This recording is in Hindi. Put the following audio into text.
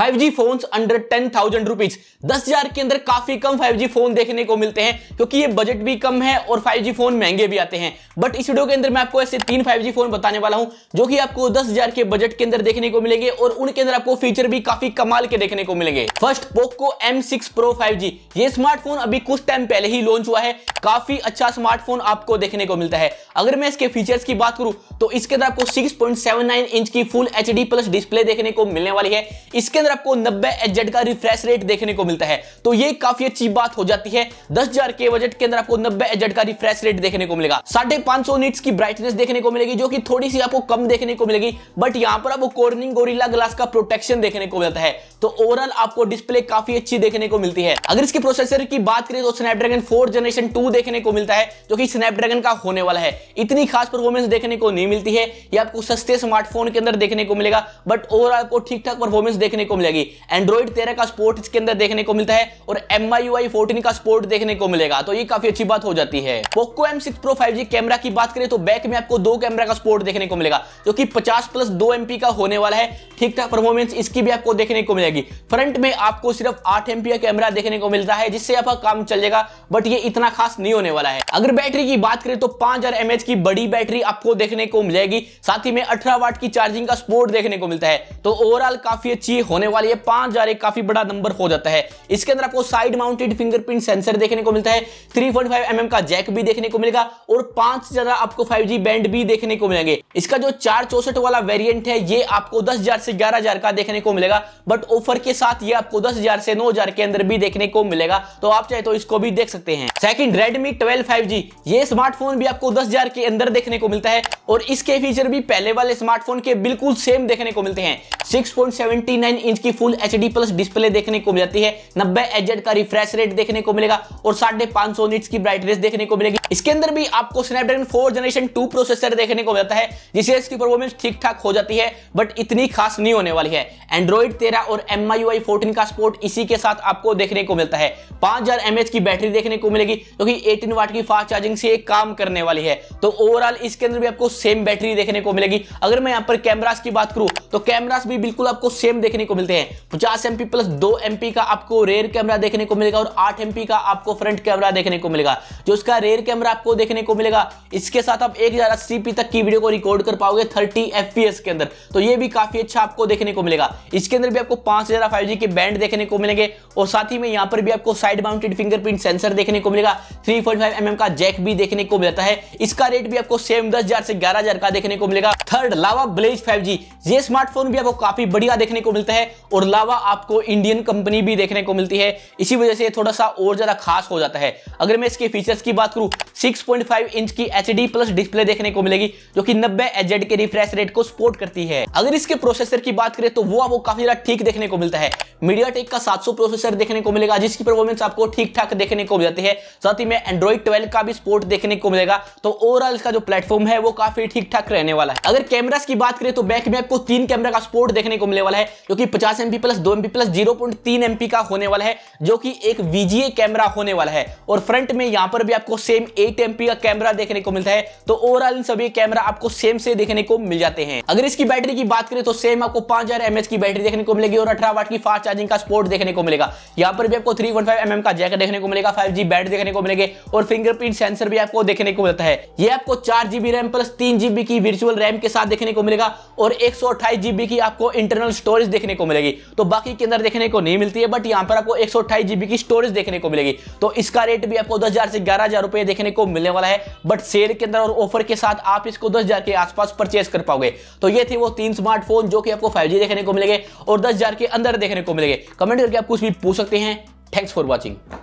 5G phones under ten thousand rupees दस हजार के अंदर काफी कम 5G फोन देखने को मिलते हैं क्योंकि ये बजट भी कम है और 5G फोन महंगे भी आते हैं बट इस वीडियो के अंदर मैं आपको ऐसे तीन 5G फोन बताने वाला हूं जो कि आपको दस हजार के बजट के अंदर देखने को मिलेंगे और उनके अंदर आपको फीचर भी काफी कमाल के देखने को मिलेंगे first Poco M six pro five G ये स्मार्टफोन अभी कुछ टाइम पहले ही लॉन्च हुआ है काफी अच्छा स्मार्टफोन आपको देखने को मिलता है अगर मैं इसके फीचर्स की बात करूं तो इसके अंदर आपको 6.79 इंच की फुल एच प्लस डिस्प्ले देखने को मिलने वाली है इसके अंदर आपको नब्बे एच का रिफ्रेश रेट देखने को मिलता है तो ये काफी अच्छी बात हो जाती है दस हजार के बजट के अंदर आपको नब्बे एच का रिफ्रेश रेट देखने को मिलेगा साढ़े पांच सौ नीट्स की ब्राइटनेस देखने को मिलेगी जो कि थोड़ी सी आपको कम देखने को मिलेगी बट यहाँ पर आपको कोर्निंग गोरिल्ला ग्लास का प्रोटेक्शन देखने को मिलता है तो ओवरऑल आपको डिस्प्ले काफी अच्छी देखने को मिलती है अगर इसके प्रोसेसर की बात करें तो स्नैपड्रैगन फोर जनरेशन टू देखने को मिलता है जो कि स्नैपड्रैगन का होने वाला है इतनी खास परफॉर्मेंस देखने को नहीं मिलती है ये आपको सस्ते स्मार्टफोन के अंदर देखने को मिलेगा बट ओवरऑल आपको ठीक ठाक परफॉर्मेंस देखने को मिलेगी एंड्रॉइड तेरह का स्पोर्ट इसके अंदर देखने को मिलता है और एम आई आई फोर्टीन का स्पोर्ट देखने को मिलेगा तो ये काफी अच्छी बात हो जाती है Poco M six pro five G camera की बात करें तो बैक में आपको दो कैमरा का स्पोर्ट देखने को मिलेगा जो की पचास प्लस दो एम का होने वाला है ठीक ठाक परफॉर्मेंस इसकी भी आपको देखने को मिलेगी फ्रंट में आपको सिर्फ आठ एम का कैमरा देखने को मिलता है जिससे आपका काम चल जाएगा बट ये इतना खास नहीं होने वाला है अगर बैटरी की बात करें तो पांच हजार की बड़ी बैटरी आपको देखने को मिलेगी साथ ही में अठारह वाट की चार्जिंग का स्पोर्ट देखने को मिलता है तो ओवरऑल काफी अच्छी होने होने वाली है पांच हजार एक काफी बड़ा नंबर हो जाता है इसके अंदर आपको साइड माउंटेड फिंगरप्रिंट सेंसर देखने को मिलता है थ्री पॉइंट फाइव mm का जैक भी देखने को मिलेगा और पांच हजार आपको फाइव बैंड भी देखने को मिलेंगे इसका जो चार चौसठ वाला वेरियंट है ये आपको दस हजार से ग्यारह हजार का देखने को मिलेगा बट ऑफर के साथ ये आपको दस हजार से नौ हजार के अंदर भी देखने को मिलेगा तो आप चाहे तो इसको भी देख सकते हैं सेकंड Redmi 12 5G ये स्मार्टफोन भी आपको दस हजार के अंदर देखने को मिलता है और इसके फीचर भी पहले वाले स्मार्टफोन के बिल्कुल सेम देखने को मिलते हैं 6.79 इंच की फुल एच प्लस डिस्प्ले देखने को मिल जाती है नब्बे एजेड का रिफ्रेश रेट देखने को मिलेगा और साढ़े पांच सौ की ब्राइटनेस देखने को मिलेगी इसके अंदर भी आपको Snapdragon four generation two processor देखने को मिलता है जिससे इसकी परफॉर्मेंस ठीक ठाक हो जाती है बट इतनी खास नहीं होने वाली है एंड्रॉइड तेरह और एम आई फोर्टीन का सपोर्ट इसी के साथ आपको देखने को मिलता है पांच हजार एमएच की बैटरी देखने को मिलेगी जो कि एटीन वाट की फास्ट चार्जिंग से काम करने वाली है तो ओवरऑल इसके अंदर भी आपको सेम बैटरी देखने को मिलेगी अगर मैं यहाँ पर कैमराज की बात करूँ तो कैमराज भी बिल्कुल आपको सेम देखने को मिलते हैं पचास एम प्लस दो एम का आपको रेयर कैमरा देखने को मिलेगा और आठ एम का आपको फ्रंट कैमरा देखने को मिलेगा जो उसका रेयर कैमरा कैमरा आपको देखने को मिलेगा इसके साथ आप एक हजार अस्सी तक की वीडियो को रिकॉर्ड कर पाओगे थर्टी एफ के अंदर तो ये भी काफी अच्छा आपको देखने को मिलेगा इसके अंदर भी आपको पांच हजार फाइव के बैंड देखने को मिलेंगे और साथ ही में यहाँ पर भी आपको साइड माउंटेड फिंगरप्रिंट सेंसर देखने को मिलेगा थ्री पॉइंट mm का जैक भी देखने को मिलता है इसका रेट भी आपको सेम दस से ग्यारह का देखने को मिलेगा थर्ड लावा ब्लेज फाइव ये स्मार्टफोन भी आपको काफी बढ़िया देखने को मिलता है और लावा आपको इंडियन कंपनी भी देखने को मिलती है इसी वजह से थोड़ा सा और ज्यादा खास हो जाता है अगर मैं इसके फीचर्स की बात करूं 6.5 इंच की एच प्लस डिस्प्ले देखने को मिलेगी जो कि नब्बे एजेड के रिफ्रेश रेट को सपोर्ट करती है अगर इसके प्रोसेसर की बात करें तो वो आपको काफी ज्यादा ठीक देखने को मिलता है मीडिया टेक का 700 प्रोसेसर देखने को मिलेगा जिसकी परफॉर्मेंस आपको ठीक ठाक देखने को मिलती है साथ ही में एंड्रॉइड ट्वेल्व का भी सपोर्ट देखने को मिलेगा तो ओवरऑल इसका जो प्लेटफॉर्म है वो काफी ठीक ठाक रहने वाला है अगर कैमरास की बात करें तो बैक में आपको तीन कैमरा का सपोर्ट देखने को मिलने वाला है जो कि पचास एमपी प्लस दो एमपी प्लस जीरो एमपी का होने वाला है जो कि एक वीजीए कैमरा होने वाला है और फ्रंट में यहाँ पर भी आपको सेम एट एमपी का कैमरा देखने को मिलता है तो ओवरऑल इन सभी कैमरा आपको सेम से देखने को मिल जाते हैं अगर इसकी बैटरी की बात करें तो सेम आपको पांच हजार की बैटरी देखने को मिलेगी और अठारह वाट की फास्ट चार्जिंग का स्पोर्ट देखने को मिलेगा यहाँ पर भी आपको थ्री वन पॉइंट एम का जैक देखने को मिलेगा फाइव जी बैट देखने को मिलेगा और फिंगरप्रिंट सेंसर भी आपको देखने को मिलता है ये आपको चार जीबी रैम प्लस तीन जीबी की वर्चुअल रैम के साथ देखने को मिलेगा और एक सौ अट्ठाईस जीबी की आपको इंटरनल स्टोरेज देखने को मिलेगी तो बाकी के अंदर देखने को नहीं मिलती है बट यहाँ पर आपको एक सौ अट्ठाईस जीबी की स्टोरेज देखने को मिलेगी तो इसका रेट भी आपको दस हजार से ग्यारह हजार रुपए देखने को मिलने वाला है बट सेल के अंदर और ऑफर के साथ आप इसको दस हजार के आसपास परचेज कर पाओगे तो ये थे वो तीन स्मार्टफोन जो कि आपको फाइव देखने को मिलेगा और दस हजार के अंदर देखने को मिलेंगे कमेंट करके आप कुछ भी पूछ सकते हैं थैंक्स फॉर वॉचिंग